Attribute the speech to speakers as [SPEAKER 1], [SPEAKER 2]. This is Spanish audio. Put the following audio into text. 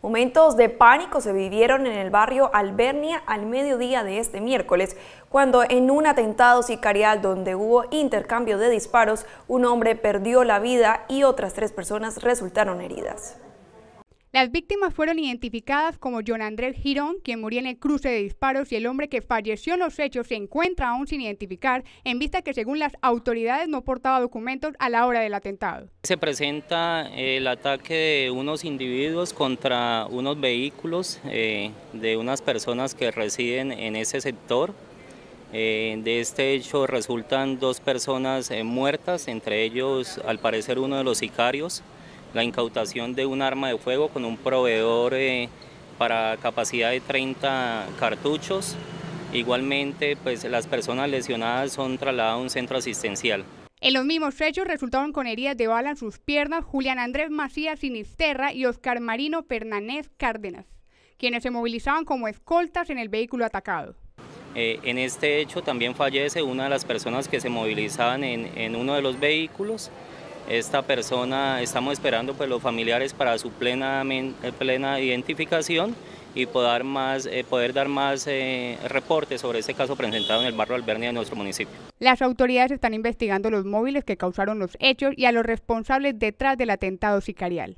[SPEAKER 1] Momentos de pánico se vivieron en el barrio Albernia al mediodía de este miércoles, cuando en un atentado sicarial donde hubo intercambio de disparos, un hombre perdió la vida y otras tres personas resultaron heridas. Las
[SPEAKER 2] víctimas fueron identificadas como John Andrés Girón, quien murió en el cruce de disparos, y el hombre que falleció en los hechos se encuentra aún sin identificar, en vista que según las autoridades no portaba documentos a la hora del atentado.
[SPEAKER 3] Se presenta eh, el ataque de unos individuos contra unos vehículos eh, de unas personas que residen en ese sector. Eh, de este hecho resultan dos personas muertas, entre ellos al parecer uno de los sicarios la incautación de un arma de fuego con un proveedor eh, para capacidad de 30 cartuchos. Igualmente, pues las personas lesionadas son trasladadas a un centro asistencial.
[SPEAKER 2] En los mismos hechos resultaron con heridas de bala en sus piernas Julián Andrés Macías Sinisterra y Oscar Marino Fernández Cárdenas, quienes se movilizaban como escoltas en el vehículo atacado.
[SPEAKER 3] Eh, en este hecho también fallece una de las personas que se movilizaban en, en uno de los vehículos esta persona, estamos esperando pues, los familiares para su plena, eh, identificación y poder, eh, poder dar más eh, reportes sobre este caso presentado en el barrio Albernia de nuestro municipio.
[SPEAKER 2] Las autoridades están investigando los móviles que causaron los hechos y a los responsables detrás del atentado sicarial.